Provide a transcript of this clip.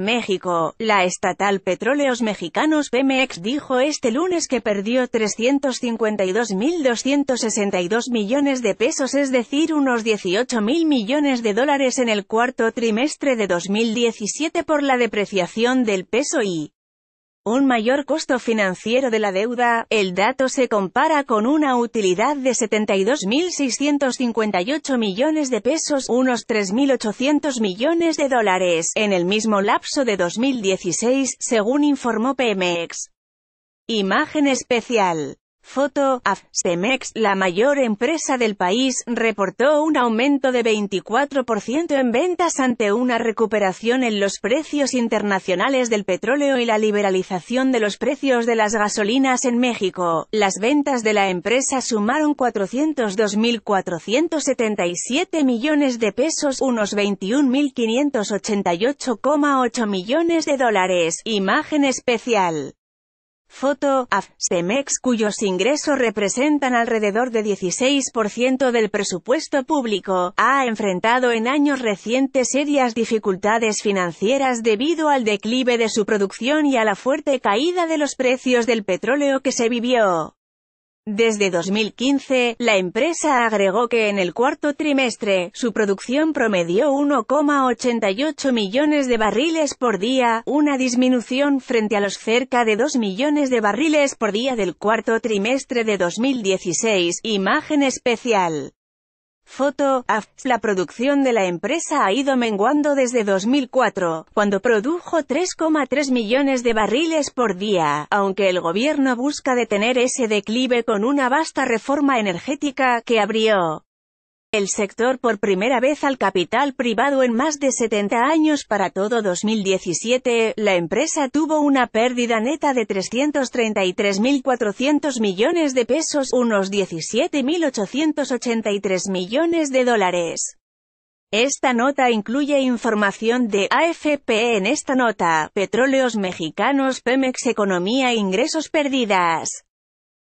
México, la estatal Petróleos Mexicanos Pemex dijo este lunes que perdió 352.262 millones de pesos es decir unos 18.000 millones de dólares en el cuarto trimestre de 2017 por la depreciación del peso y un mayor costo financiero de la deuda, el dato se compara con una utilidad de 72.658 millones de pesos, unos 3.800 millones de dólares, en el mismo lapso de 2016, según informó PMX. Imagen especial. Foto, Cemex, la mayor empresa del país, reportó un aumento de 24% en ventas ante una recuperación en los precios internacionales del petróleo y la liberalización de los precios de las gasolinas en México. Las ventas de la empresa sumaron 402.477 millones de pesos, unos 21.588,8 millones de dólares. Imagen especial. Foto, Aftemex cuyos ingresos representan alrededor de 16% del presupuesto público, ha enfrentado en años recientes serias dificultades financieras debido al declive de su producción y a la fuerte caída de los precios del petróleo que se vivió. Desde 2015, la empresa agregó que en el cuarto trimestre, su producción promedió 1,88 millones de barriles por día, una disminución frente a los cerca de 2 millones de barriles por día del cuarto trimestre de 2016, imagen especial. Foto, La producción de la empresa ha ido menguando desde 2004, cuando produjo 3,3 millones de barriles por día, aunque el gobierno busca detener ese declive con una vasta reforma energética que abrió el sector por primera vez al capital privado en más de 70 años para todo 2017, la empresa tuvo una pérdida neta de 333.400 millones de pesos, unos 17.883 millones de dólares. Esta nota incluye información de AFP en esta nota, Petróleos Mexicanos Pemex Economía Ingresos Perdidas.